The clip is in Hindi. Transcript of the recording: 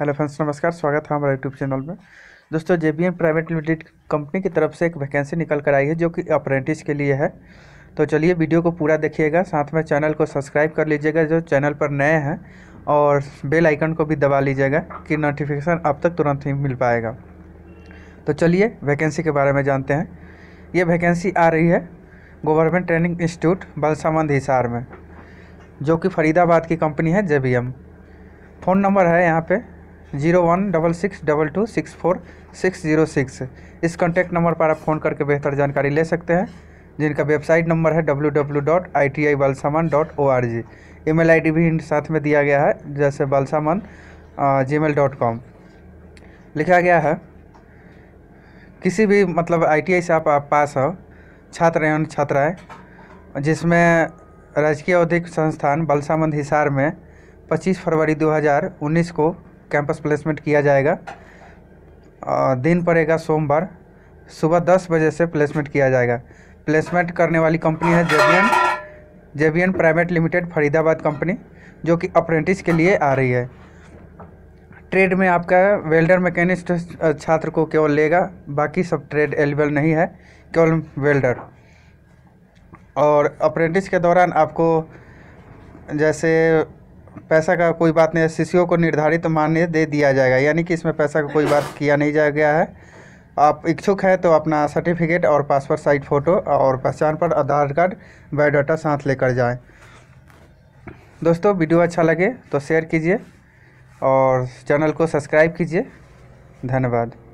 हेलो फ्रेंड्स नमस्कार स्वागत है हमारे यूट्यूब चैनल में दोस्तों जे प्राइवेट लिमिटेड कंपनी की तरफ से एक वैकेंसी निकल कर आई है जो कि अप्रेंटिस के लिए है तो चलिए वीडियो को पूरा देखिएगा साथ में चैनल को सब्सक्राइब कर लीजिएगा जो चैनल पर नए हैं और बेल आइकन को भी दबा लीजिएगा कि नोटिफिकेशन अब तक तुरंत ही मिल पाएगा तो चलिए वैकेंसी के बारे में जानते हैं ये वैकेंसी आ रही है government training institute Balsamand Hisar में जो कि फरीदाबाद की कंपनी है जे फ़ोन नंबर है यहाँ पे zero one double six double two six four six zero six इस कॉन्टैक्ट नंबर पर आप फ़ोन करके बेहतर जानकारी ले सकते हैं जिनका वेबसाइट नंबर है W W dot I T I Balsamand O R G email I D भी साथ में दिया गया है जैसे Balsamand Gmail dot com लिखा गया है किसी भी मतलब आईटीआई से आप, आप पास हो छात्र एवं छात्राएँ जिसमें राजकीय औद्योगिक संस्थान बलसामंद हिसार में 25 फरवरी 2019 को कैंपस प्लेसमेंट किया जाएगा दिन पड़ेगा सोमवार सुबह दस बजे से प्लेसमेंट किया जाएगा प्लेसमेंट करने वाली कंपनी है JBN JBN private limited Faridabad company जो कि अप्रेंटिस के लिए आ रही है ट्रेड में आपका वेल्डर मैकेनिस्ट छात्र को केवल लेगा बाकी सब ट्रेड एलिबल नहीं है केवल वेल्डर और अप्रेंटिस के दौरान आपको जैसे पैसा का कोई बात नहीं है शिष्यों को निर्धारित मान्य दे दिया जाएगा यानी कि इसमें पैसा का कोई बात किया नहीं जा गया है आप इच्छुक हैं तो अपना सर्टिफिकेट और पासपोर्ट साइज फ़ोटो और पहचान पर आधार कार्ड बायोडाटा साथ लेकर जाएं दोस्तों वीडियो अच्छा लगे तो शेयर कीजिए और चैनल को सब्सक्राइब कीजिए धन्यवाद